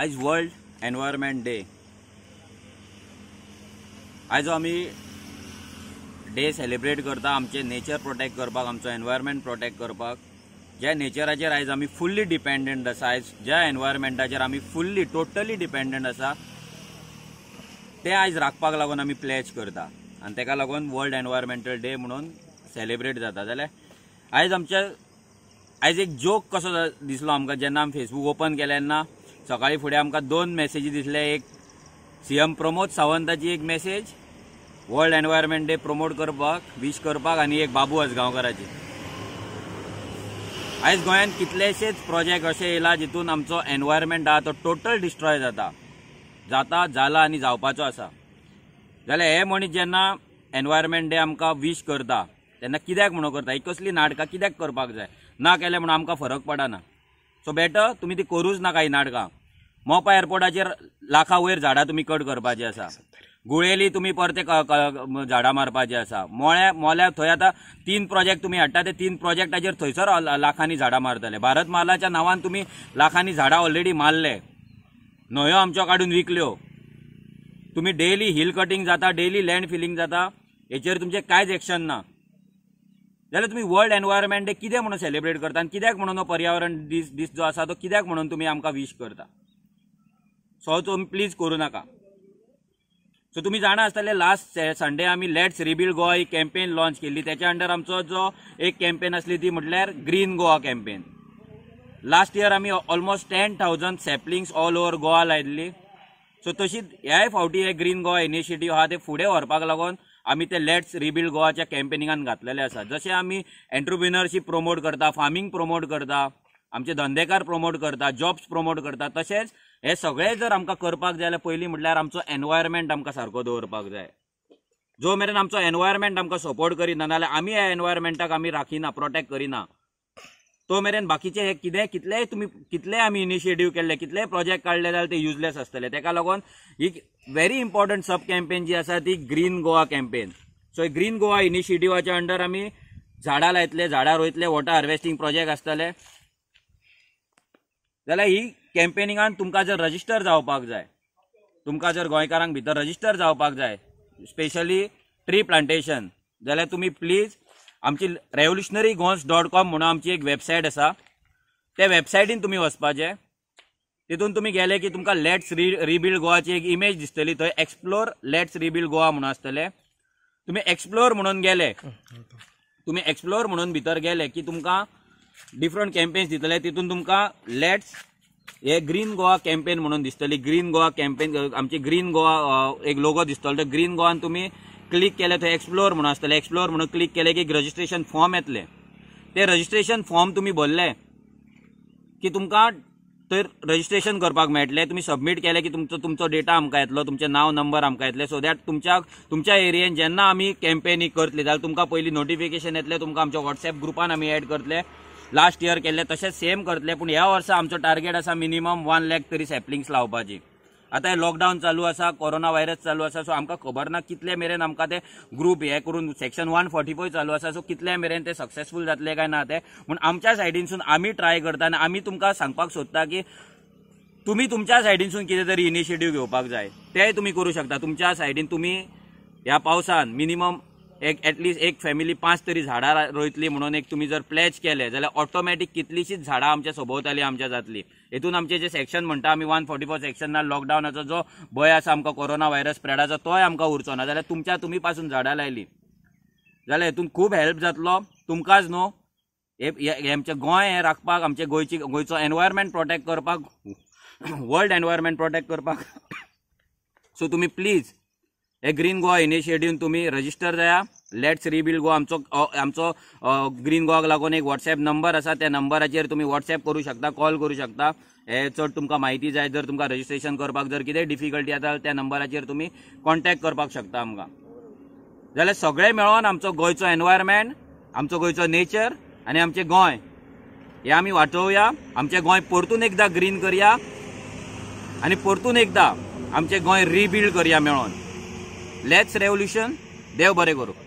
आज world environment day आज आम्ही डे सेलिब्रेट करता आमचे नेचर प्रोटेक्ट करपाक आमचो एनवायरमेंट प्रोटेक्ट करपाक ज्या नेचराचेर आयज आमी फुल्ली डिपेंडंट आसा आयज ज्या एन्व्हायरमेंटाचेर आमी फुल्ली टोटली डिपेंडंट आसा ते आयज राखपाक लागून आमी प्लेज करता आनी तेका लागून वर्ल्ड एनवायरमेंटल डे म्हणून सेलिब्रेट जाता जाल्यार आयज आमच्या आयज एक जोक कसो दिसलो आमकां जेन्ना आमी फेसबूक ओपन केले तेन्ना सकाळीं फुडें आमकां दोन मॅसेजी दिसले एक सी एम प्रमोद सावंताची एक message world environment day promote करपाक विश करपाक आनी एक बाबू आजगांवकाराची आयज गोंयांत कितलेशेच प्रोजेक्ट अशे येयला जितून आमचो एनवायरमेंट आहा तो टोटल डिस्ट्रॉय जाता जाता जाला आनी जावपाचो आसा जाल्यार हे मनीस जेन्ना एनवायरमेंट डे आमकां विश करता तेन्ना कित्याक म्हणून करता ही कसली नाटकां कित्याक करपाक जाय ना केलें म्हणून आमकां फरक पडना सो बेटर तुम्ही ती करूच ना काही नाटकां मोपा एअरपोर्टाचे लाखा वयर झाडां तुम्ही कट करपाचे असा गुळेली तुम्ही परते झाडां मारपाचे असा मोळ्या मोल्या थंय आतां तीन प्रोजेक्ट तुम्ही हाडटा ते तीन प्रोजेक्टाचेर थंयसर लाखांनी झाडां मारतले भारत मालाच्या नांवान लाखांनी झाडां ऑलरेडी मारले न्हंयो आमच्या काडून विकल्यो तुम्ही डेली हिल कटिंग जाता डेली लँड फिलिंग जाता हेचेर तुमचे कांयच एक्शन ना जाल्यार तुमी वर्ल्ड एनवायरमेंट डे कितें म्हणून सेलिब्रेट करता आनी कित्याक म्हणून पर्यावरण दीस दीस जो आसा तो कित्याक म्हणून तुमी आमकां विश करता सो तुमी प्लीज करूं नाका सो तुमी जाणा आसतले लास्ट संडे आमी लेट्स रिबिल्ड गोवा ही कॅम्पेन लॉन्च केल्ली त्याच्या अंडर आमचो जो एक कॅम्पेन आसली ती म्हटल्यार green Goa campaign last year आमी almost ten thousand saplings all over Goa लायिल्ली सो तशीच ह्याय फावटी हे ग्रीन गोवा इनिशिएटीव आहा ते फुडें व्हरपाक लागून आम्ही ते लेट्स रिबिल्ड गोवाच्या कॅम्पेनिंगान घातलेले आसा जसे आम्ही एन्टरप्रिनरशीप प्रमोट करता फार्मिंग प्रमोट करता आमचे धंदेकार प्रमोट करता जॉब्स प्रमोट करता तशेंच हे सगळे जर आमकां करपाक जाय जाल्यार पयलीं म्हटल्यार आमचो एनवायरमेंट आमकां सारको दवरपाक जाय जो मेरेन आमचो एनवायरमेंट आमकां सपोर्ट करिना नाजाल्यार आमी ह्या एनवायरमेंटाक आमी राखिना प्रोटेक्ट करिना तो मेरेन बाकीचे हे कितें कितलेय तुमी कितलेय आमी इनिशिएटीव केले कितलेय प्रोजेक्ट काढले जाल्यार ते युजलेस आसतले तेका लागून ही व्हेरी इम्पॉर्टंट सब कॅम्पेन जी आसा ती green Goa campaign so green Goa इनिशिएटिवाच्या अंडर आमी झाडां लायतले झाडां रोयतले वॉटर हार्वेस्टिंग प्रोजेक्ट आसतले जाल्यार ही कॅम्पेनिंगान तुमकां जर रजिस्टर जावपाक जाय तुमकां जर गोंयकारांक भितर रजिस्टर जावपाक जाय स्पेशली ट्री प्लांटेशन जाल्यार तुमी प्लीज आमची रेवल्युशनरी गोंस डॉट कॉम म्हणून आमची एक वेबसायट आसा त्या वेबसायटीन तुम्ही वचपाचे तितून तुम्ही गेले की तुमकां लेट्स रि रिबिल्ड गोवाची एक इमेज दिसतली थंय एक्सप्लोर लेट्स रिबिल्ड गोवा म्हणून आसतले तुम्ही एक्सप्लोर म्हणून गेले तुम्ही एक्सप्लोर म्हणून भितर गेले की तुमकां डिफरंट कॅम्पेन्स दितले तितून तुमकां लेट्स हे ग्रीन गोवा कॅम्पेन म्हणून दिसतली ग्रीन गोवा कॅम्पेन आमची ग्रीन गोवा एक लोगो दिसतलो तो ग्रीन गोवान तुमी क्लिक केले थंय एक्सप्लोर म्हणून आसतलें एक्सप्लोर म्हणून क्लिक केले की रजिस्ट्रेशन फॉर्म येतले ते रजिस्ट्रेशन फॉर्म तुम्ही भरले की तुमकां थंय रजिस्ट्रेशन करपाक मेळटलें तुम्ही सबमीट केले की तुमचो तुमचो डेटा आमकां येतलो तुमचें नाव नंबर आमकां येतले सो दॅट तुमच्या तुमच्या एरियेन जेन्ना आमी कॅम्पेनी करतले जाल्यार तुमकां पयलीं नोटिफिकेशन येतले तुमकां आमच्या व्हॉट्सएप ग्रुपान आमी एड करतले लास्ट इयर केले तशेंच सेम करतले पूण ह्या वर्सा आमचो टार्गेट आसा मिनिमम वन लॅक तरी सॅपलिंग्स लावपाची आता लॉकडाऊन लॉकडावन चालू असा कोरोना व्हायरस चालू असा सो आमकां खबर ना कितले मेरेन आमकां ते ग्रुप हे करून सेक्शन वन फोर्टी फोर चालू असा सो कितले मेरेन ते सक्सेसफूल जातले काय ना ते म्हणून आमच्या सायडीनसून आम्ही ट्राय करता आणि आम्ही तुमकां सांगपाक सोदता की तुम्ही तुमच्या सायडीनसून कितें तरी इनिशिएटीव घेवपाक जाय तेंय तुम्ही करू शकता तुमच्या सायडीन तुम्ही ह्या पावसान मिनिमम एक एटलिस्ट एक फॅमिली पांच तरी झाडां रोयतली म्हणून एक तुम्ही जर प्लॅच केले जाल्यार ऑटोमॅटीक कितलीशीच झाडां आमच्या सोबवताली आमच्या जातली हेतून आमचे जे सेक्शन म्हणटा आमी वन फोर्टी फोर सेक्शन ना लॉकडावनाचो जो भंय आसा आमकां कोरोना व्हायरस स्प्रेडाचो तोय आमकां उरचो ना जाल्यार तुमच्या तुमी पासून झाडां लायली जाल्यार हेतून खूब हेल्प जातलो तुमकांच न्हू हे आमचें गोंय हें राखपाक आमचे गोंयची गोंयचो एनवायरमेंट प्रोटेक्ट करपाक वर्ल्ड एनवायरमेंट प्रोटेक्ट करपाक सो तुमी प्लीज हे ग्रीन गोवा इनिशिएटीव्ह तुम्ही रजिस्टर जाया लेट्स रिबिल्ड गोवा आमचो आमचो ग्रीन गोवाक लागून एक व्हॉट्सॲप नंबर आसा त्या नंबराचेर तुम्ही व्हॉट्सॲप करू शकता कॉल करू शकता हे चड तुमकां म्हायती जाय जर तुमकां रजिस्ट्रेशन करपाक जर कितेंय डिफिकल्टी येता त्या नंबराचेर तुमी कॉन्टेक्ट करपाक शकता आमकां जाल्यार सगळें मेळोन आमचो गोंयचो एनवायरमेंट आमचो गोंयचो नेचर आनी आमचें गोंय हे आमी वाचोवया आमचें गोंय परतून एकदां ग्रीन करया आनी परतून एकदां आमचें गोंय रिबिल्ड करया मेळोन लेट्स रेव्होल्युशन देव बरें करूं